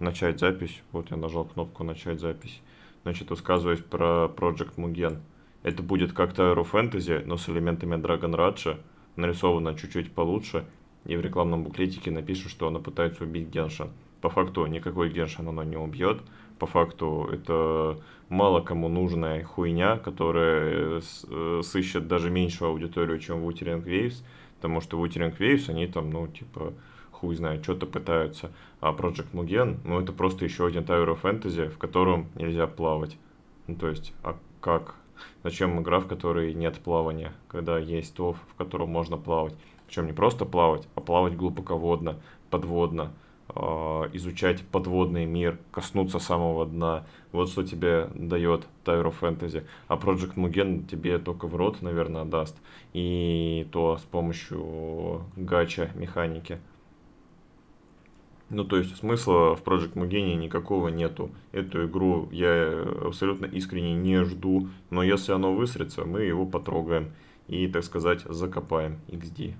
начать запись. Вот я нажал кнопку начать запись. Значит, высказываюсь про Project Mugen. Это будет как Tower of Fantasy, но с элементами Dragon Raja, нарисовано чуть-чуть получше, и в рекламном буклетике напишут, что она пытается убить Геншин. По факту никакой Геншин она не убьет, по факту это мало кому нужная хуйня, которая э, э, сыщет даже меньшую аудиторию, чем Wuthering Waves, потому что Wuthering Waves, они там, ну, типа, хуй знает, что-то пытаются. А Project Mugen, ну это просто еще один Tower of Fantasy, в котором нельзя плавать. Ну то есть, а как? Зачем игра, в которой нет плавания, когда есть то, в котором можно плавать? Причем не просто плавать, а плавать глубоководно, подводно, а, изучать подводный мир, коснуться самого дна. Вот что тебе дает Tower of Fantasy. А Project Mugen тебе только в рот, наверное, даст. И то с помощью гача механики. Ну, то есть смысла в Project Mugeni никакого нету. Эту игру я абсолютно искренне не жду, но если оно высрется, мы его потрогаем и, так сказать, закопаем XD.